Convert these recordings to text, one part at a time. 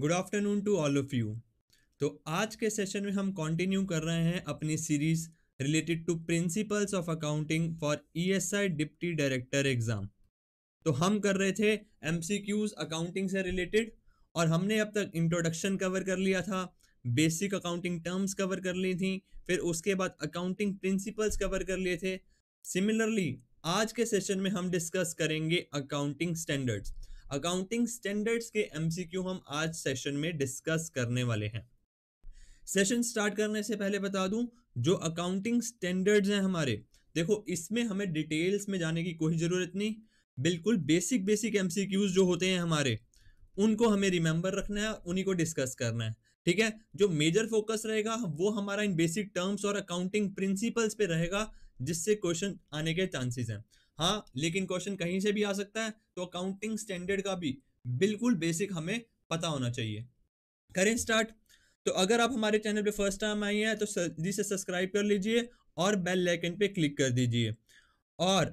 good afternoon to all of you तो आज के सेशन में हम कंटिन्यू कर रहे हैं अपनी series related to principles of accounting for ESI deputy director exam तो हम कर रहे थे एमसीक्यूज अकाउंटिंग से रिलेटेड और हमने अब तक इंट्रोडक्शन कवर कर लिया था बेसिक अकाउंटिंग टर्म्स कवर कर ली थी फिर उसके बाद अकाउंटिंग प्रिंसिपल्स कवर कर लिए थे सिमिलरली आज के सेशन में हम डिस्कस करेंगे अकाउंटिंग स्टैंडर्ड्स अकाउंटिंग स्टैंडर्ड्स के एमसीक्यू हम आज सेशन में डिस्कस करने वाले हैं सेशन स्टार्ट करने से पहले बता दूं जो अकाउंटिंग स्टैंडर्ड्स हैं हमारे देखो इसमें हमें डिटेल्स में जाने की कोई ज़रूरत नहीं बिल्कुल बेसिक बेसिक एमसीक्यूज जो होते हैं हमारे उनको हमें रिमेंबर रखना है उन्हीं को डिस्कस करना है ठीक है जो मेजर फोकस रहेगा वो हमारा इन बेसिक टर्म्स और अकाउंटिंग प्रिंसिपल्स पे रहेगा जिससे क्वेश्चन आने के चांसेस हैं हाँ लेकिन क्वेश्चन कहीं से भी आ सकता है तो अकाउंटिंग स्टैंडर्ड का भी बिल्कुल बेसिक हमें पता होना चाहिए करें स्टार्ट तो अगर आप हमारे चैनल पे फर्स्ट टाइम आई हैं तो जल्दी से सब्सक्राइब कर लीजिए और बेल लाइकन पे क्लिक कर दीजिए और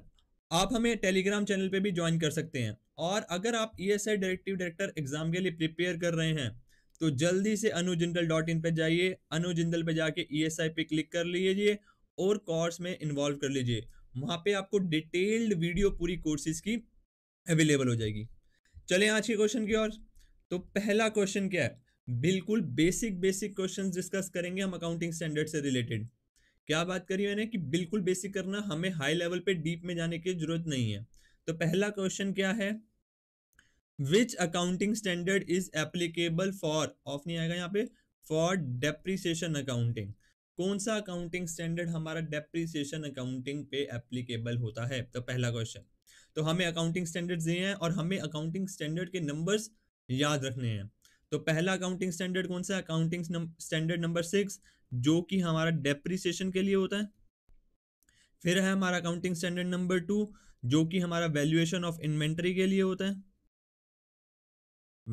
आप हमें टेलीग्राम चैनल पे भी ज्वाइन कर सकते हैं और अगर आप E S I directive director exam के लिए प्रिपेयर कर रहे हैं तो जल्दी से अनु जिंदल डॉट इन पर जाइए अनु जिंदल पर जाके ई एस आई पे क्लिक कर लीजिए और कोर्स में इन्वॉल्व कर लीजिए वहां पे आपको डिटेल्ड वीडियो पूरी कोर्सेज की अवेलेबल हो जाएगी चले आज के क्वेश्चन की ओर तो पहला क्वेश्चन क्या है बिल्कुल बेसिक बेसिक क्वेश्चन डिस्कस करेंगे हम अकाउंटिंग स्टैंडर्ड से रिलेटेड क्या बात करी मैंने कि बिल्कुल बेसिक करना हमें हाई लेवल पे डीप में जाने की जरूरत नहीं है तो पहला क्वेश्चन क्या है which accounting standard is applicable for of नहीं आएगा यहाँ पे फॉर डेप्रीसिएशन अकाउंटिंग कौन सा अकाउंटिंग स्टैंडर्ड हमारा डेप्रिसिएशन अकाउंटिंग पे एप्लीकेबल होता है तो पहला क्वेश्चन तो हमें अकाउंटिंग स्टैंडर्ड दिए हैं और हमें अकाउंटिंग स्टैंडर्ड के नंबर्स याद रखने हैं तो पहला अकाउंटिंग स्टैंडर्ड कौन सा अकाउंटिंग स्टैंडर्ड नंबर सिक्स जो कि हमारा डेप्रिसिएशन के लिए होता है फिर है हमारा अकाउंटिंग स्टैंडर्ड नंबर टू जो कि हमारा वैल्यूएशन ऑफ इन्वेंट्री के लिए होता है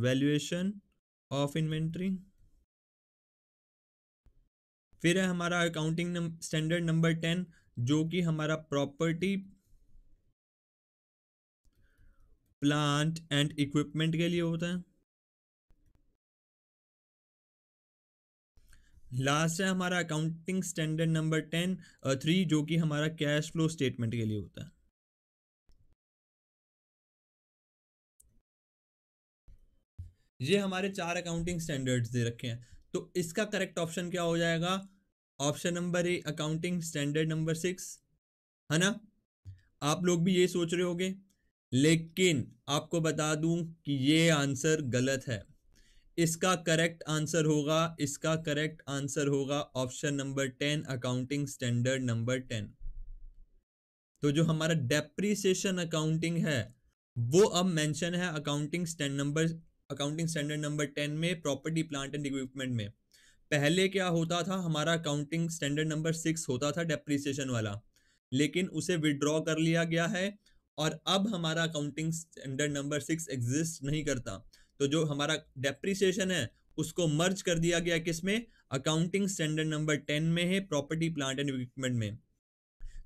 वैल्यूएशन ऑफ इन्वेंट्री फिर है हमारा अकाउंटिंग स्टैंडर्ड नंबर टेन जो कि हमारा प्रॉपर्टी प्लांट एंड इक्विपमेंट के लिए होता है लास्ट है हमारा accounting standard number ten three जो कि हमारा कैश फ्लो स्टेटमेंट के लिए होता है ये हमारे चार अकाउंटिंग स्टैंडर्ड्स दे रखे हैं तो इसका करेक्ट ऑप्शन क्या हो जाएगा option number A accounting standard number six है ना आप लोग भी ये सोच रहे होंगे लेकिन आपको बता दूं कि ये आंसर गलत है इसका करेक्ट आंसर होगा इसका करेक्ट आंसर होगा option number ten accounting standard number ten तो जो हमारा डेप्रीसिएशन अकाउंटिंग है वो अब मेंशन है accounting stand number accounting standard number ten में प्रॉपर्टी प्लांट एंड इक्विपमेंट में पहले क्या होता था हमारा अकाउंटिंग स्टैंडर्ड नंबर सिक्स होता था डेप्रिसिएशन वाला लेकिन उसे विड्रॉ कर लिया गया है और अब हमारा accounting standard number six exist नहीं करता तो जो हमारा डेप्रिसिएशन है उसको मर्ज कर दिया गया किसमें अकाउंटिंग स्टैंडर्ड नंबर टेन में है प्रॉपर्टी प्लांट एंड इक्विपमेंट में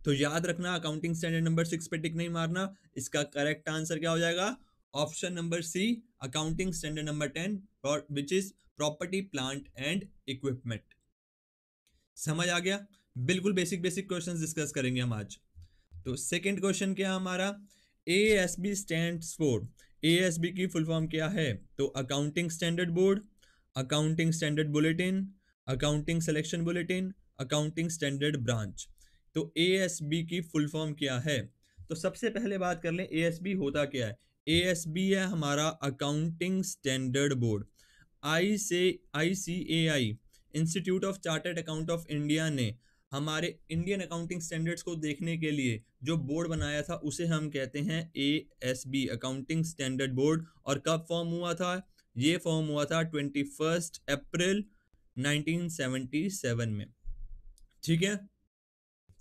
तो याद रखना अकाउंटिंग स्टैंडर्ड नंबर सिक्स पे टिक नहीं मारना इसका करेक्ट आंसर क्या हो जाएगा option number C accounting standard number ten which is property plant and equipment समझ आ गया बिल्कुल बेसिक बेसिक क्वेश्चंस डिस्कस करेंगे हम आज तो सेकंड क्वेश्चन क्या हमारा A S B stand for A S B की फुल फॉर्म क्या है तो accounting standard board accounting standard bulletin accounting selection bulletin accounting standard branch तो ए एस बी की फुल फॉर्म क्या है तो सबसे पहले बात कर लें ए एस बी होता क्या है ए है हमारा अकाउंटिंग स्टैंडर्ड बोर्ड आई से I C A I institute of chartered account of India ने हमारे इंडियन अकाउंटिंग स्टैंडर्ड्स को देखने के लिए जो बोर्ड बनाया था उसे हम कहते हैं A S B accounting standard board और कब फॉर्म हुआ था ये फॉर्म हुआ था twenty first April nineteen seventy seven में ठीक है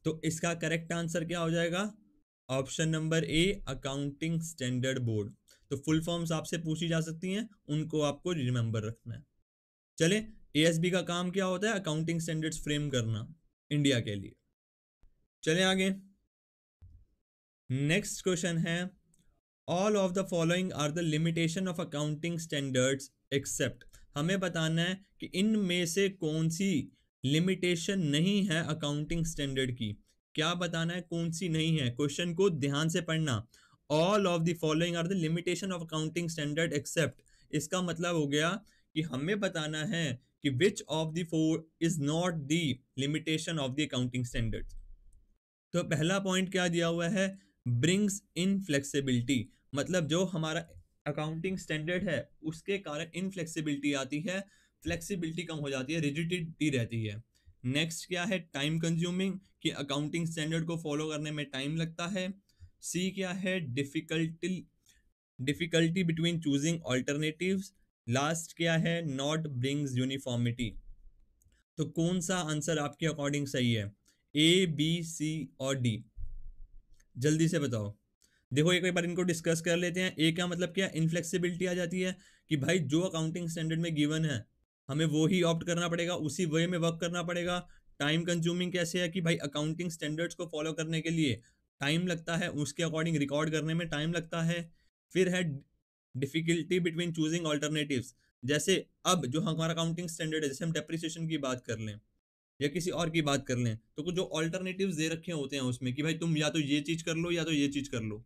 तो इसका करेक्ट आंसर क्या हो जाएगा option number A accounting standard board तो फुल फॉर्म्स आपसे पूछी जा सकती हैं उनको आपको रिमेंबर रखना है चले ए का काम क्या होता है अकाउंटिंग स्टैंडर्ड्स फ्रेम करना इंडिया के लिए चले आगे नेक्स्ट क्वेश्चन है all of the following are the limitation of accounting standards except हमें बताना है कि इनमें से कौन सी लिमिटेशन नहीं है अकाउंटिंग स्टैंडर्ड की क्या बताना है कौन सी नहीं है क्वेश्चन को ध्यान से पढ़ना all of the following are the limitation of accounting standard except इसका मतलब हो गया कि हमें बताना है कि which of the four is not the limitation of the accounting standard तो पहला पॉइंट क्या दिया हुआ है ब्रिंग्स इन फ्लेक्सीबिलिटी मतलब जो हमारा अकाउंटिंग स्टैंडर्ड है उसके कारण इनफ्लेक्सिबिलिटी आती है फ्लेक्सिबिलिटी कम हो जाती है रिजिडिटी रहती है नेक्स्ट क्या है टाइम कंज्यूमिंग कि अकाउंटिंग स्टैंडर्ड को फॉलो करने में टाइम लगता है सी क्या है difficulty difficulty between choosing alternatives last क्या है नॉट ब्रिंग्स यूनिफॉर्मिटी तो कौन सा आंसर आपके अकॉर्डिंग सही है ए बी सी और डी जल्दी से बताओ देखो एक बार इनको डिस्कस कर लेते हैं ए का मतलब क्या इनफ्लेक्सिबिलिटी आ जाती है कि भाई जो अकाउंटिंग स्टैंडर्ड में गिवन है हमें वो ही ऑप्ट करना पड़ेगा उसी वे में वर्क करना पड़ेगा टाइम कंज्यूमिंग कैसे है कि भाई अकाउंटिंग स्टैंडर्ड्स को फॉलो करने के लिए टाइम लगता है उसके अकॉर्डिंग रिकॉर्ड करने में टाइम लगता है फिर है डिफिकल्टी बिटवीन चूजिंग ऑल्टरनेटिव जैसे अब जो हमारा अकाउंटिंग स्टैंडर्ड है जैसे हम डेप्रिसिएशन की बात कर लें या किसी और की बात कर लें तो कुछ जो ऑल्टरनेटिव दे रखे होते हैं उसमें कि भाई तुम या तो ये चीज़ कर लो या तो ये चीज़ कर लो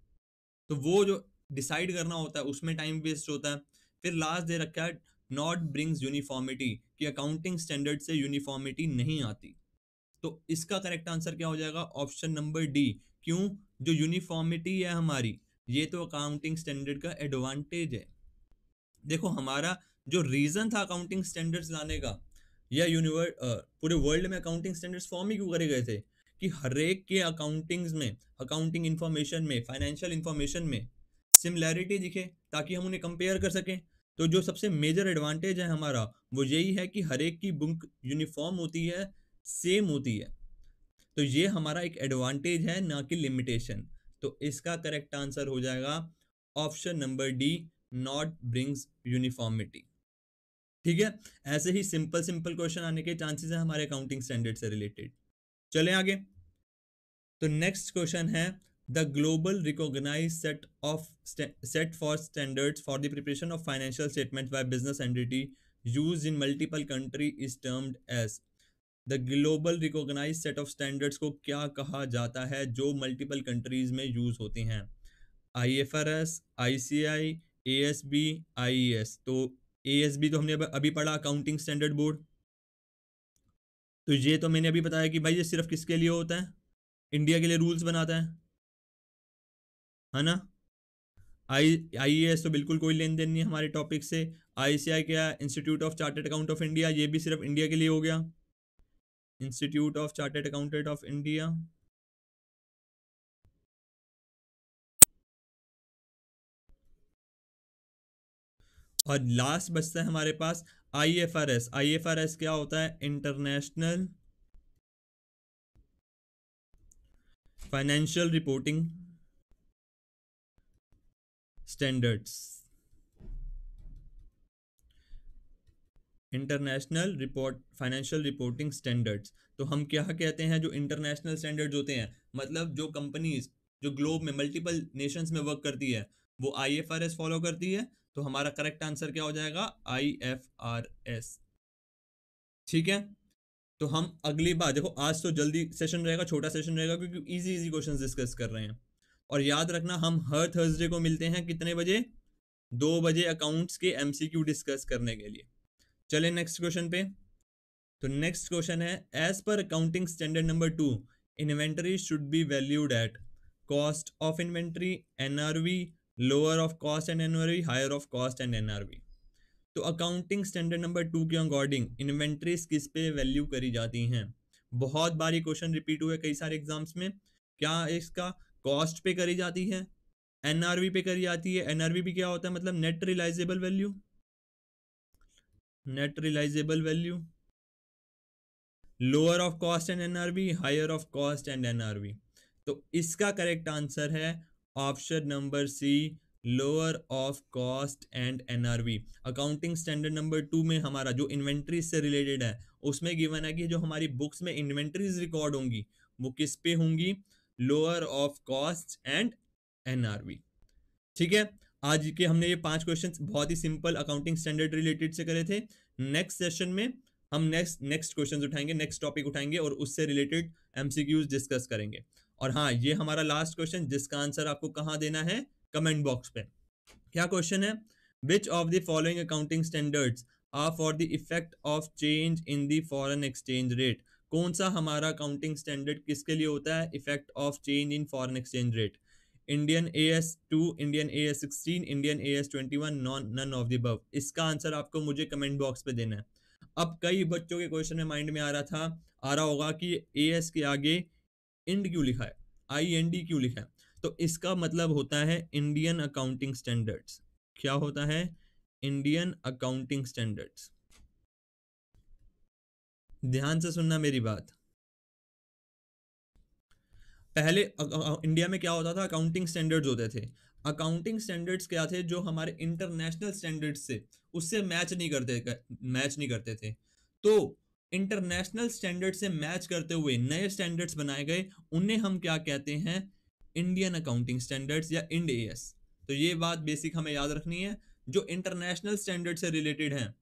तो वो जो डिसाइड करना होता है उसमें टाइम वेस्ट होता है फिर लास्ट दे रखा है नॉट ब्रिंग्स यूनिफॉर्मिटी कि अकाउंटिंग स्टैंडर्ड से यूनिफॉर्मिटी नहीं आती तो इसका करेक्ट आंसर क्या हो जाएगा ऑप्शन नंबर डी क्यों जो यूनिफॉर्मिटी है हमारी ये तो अकाउंटिंग स्टैंडर्ड का एडवांटेज है देखो हमारा जो रीज़न था अकाउंटिंग स्टैंडर्ड्स लाने का या यूनिवर्स पूरे वर्ल्ड में अकाउंटिंग स्टैंडर्ड्स फॉर्म ही क्यों करे गए थे कि हरेक के अकाउंटिंग्स में अकाउंटिंग इन्फॉर्मेशन में फाइनेंशियल इन्फॉर्मेशन में सिमिलैरिटी दिखे ताकि हम उन्हें कंपेयर कर सकें तो जो सबसे मेजर एडवांटेज है हमारा वो यही है कि हर एक की बुक यूनिफॉर्म होती है सेम होती है तो ये हमारा एक एडवांटेज है ना कि लिमिटेशन तो इसका करेक्ट आंसर हो जाएगा option number D not brings uniformity ठीक है ऐसे ही सिंपल सिंपल क्वेश्चन आने के चांसेस हैं हमारे अकाउंटिंग स्टैंडर्ड से रिलेटेड चले आगे तो नेक्स्ट क्वेश्चन है the global recognized set of set for standards for the preparation of financial statements by business entity used in multiple country is termed as the global recognise set of standards को क्या कहा जाता है जो multiple countries में use होती हैं I F R S I C A I S S B I E S A S B तो हमने अभी पढ़ा अकाउंटिंग स्टैंडर्ड बोर्ड तो ये तो मैंने अभी बताया कि भाई ये सिर्फ किसके लिए होता है इंडिया के लिए रूल्स बनाता है है ना आई आई e तो बिल्कुल कोई लेन देन नहीं हमारे टॉपिक से आई सी आई क्या institute of chartered account of India ये भी सिर्फ इंडिया के लिए हो गया institute of chartered accountant of India और लास्ट बचता है हमारे पास I F R S I F R S क्या होता है international financial reporting standards international report financial reporting standards तो हम क्या कहते हैं जो इंटरनेशनल स्टैंडर्ड्स होते हैं मतलब जो कंपनीज जो ग्लोब में मल्टीपल नेशंस में वर्क करती है वो I F R S follow करती है तो हमारा करेक्ट आंसर क्या हो जाएगा आई एफ आर एस ठीक है तो हम अगली बार देखो आज तो जल्दी सेशन रहेगा छोटा सेशन रहेगा क्योंकि इजी इजी क्वेश्चन डिस्कस कर रहे हैं और याद रखना हम हर थर्सडे को मिलते हैं कितने बजे दो बजे अकाउंट्स के एमसीक्यू डिस्कस करने के लिए चले नेक्स्ट क्वेश्चन पे तो नेक्स्ट क्वेश्चन है as per accounting standard number two inventory should be valued at cost of inventory and lower of cost and N higher of cost and N तो accounting standard number two के according inventories किस पे value करी जाती हैं बहुत बारी question repeat हुए कई सारे एग्जाम्स में क्या इसका कॉस्ट पे करी जाती है एनआरवी पे करी जाती है एनआरवी भी क्या होता है मतलब net realisable value net realisable value lower of cost and NRV higher of cost and NRV तो इसका करेक्ट आंसर है option number C lower of cost and NRV accounting standard number two में हमारा जो इन्वेंट्रीज से related है उसमें given है कि जो हमारी बुक्स में इन्वेंट्रीज रिकॉर्ड होंगी वो किस पे होंगी lower of cost and NRV ठीक है आज के हमने ये पांच क्वेश्चन बहुत ही सिंपल अकाउंटिंग स्टैंडर्ड रिलेटेड से करे थे नेक्स्ट सेशन में हम नेक्स्ट नेक्स्ट क्वेश्चन उठाएंगे नेक्स्ट टॉपिक उठाएंगे और उससे रिलेटेड एमसीक्यूज डिस्कस करेंगे और हाँ ये हमारा लास्ट क्वेश्चन जिसका आंसर आपको कहाँ देना है कमेंट बॉक्स पे क्या क्वेश्चन है which of the following accounting standards are for the effect of change in the foreign exchange rate कौन सा हमारा अकाउंटिंग स्टैंडर्ड किसके लिए होता है effect of change in foreign exchange rate Indian A S two Indian A S sixteen Indian A S twenty one non none of the above इसका answer आपको मुझे कमेंट बॉक्स पे देना है अब कई बच्चों के क्वेश्चन में माइंड में आ रहा था आ रहा होगा कि ए एस के आगे इंड क्यों लिखा है आई एन डी क्यों लिखा है तो इसका मतलब होता है इंडियन अकाउंटिंग स्टैंडर्ड्स क्या होता है इंडियन अकाउंटिंग स्टैंडर्ड्स ध्यान से सुनना मेरी बात पहले इंडिया में क्या होता था अकाउंटिंग स्टैंडर्ड्स होते थे अकाउंटिंग स्टैंडर्ड्स क्या थे जो हमारे इंटरनेशनल स्टैंडर्ड्स से उससे मैच नहीं करते मैच नहीं करते थे तो इंटरनेशनल स्टैंडर्ड से मैच करते हुए नए स्टैंडर्ड्स बनाए गए उन्हें हम क्या कहते हैं इंडियन अकाउंटिंग स्टैंडर्ड्स या इंड तो ये बात बेसिक हमें याद रखनी है जो इंटरनेशनल स्टैंडर्ड से रिलेटेड हैं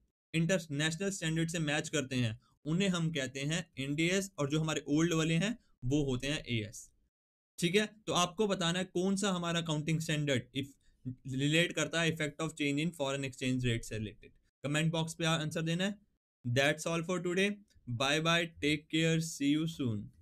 इंटरनेशनल स्टैंडर्ड से मैच करते हैं उन्हें हम कहते हैं एनडीएस और जो हमारे ओल्ड वाले हैं वो होते हैं ए ठीक है तो आपको बताना है कौन सा हमारा काउंटिंग स्टैंडर्ड इफ रिलेट करता है effect of change in foreign exchange rate से रिलेटेड कमेंट बॉक्स पे आंसर देना है that's all for today bye bye take care see you soon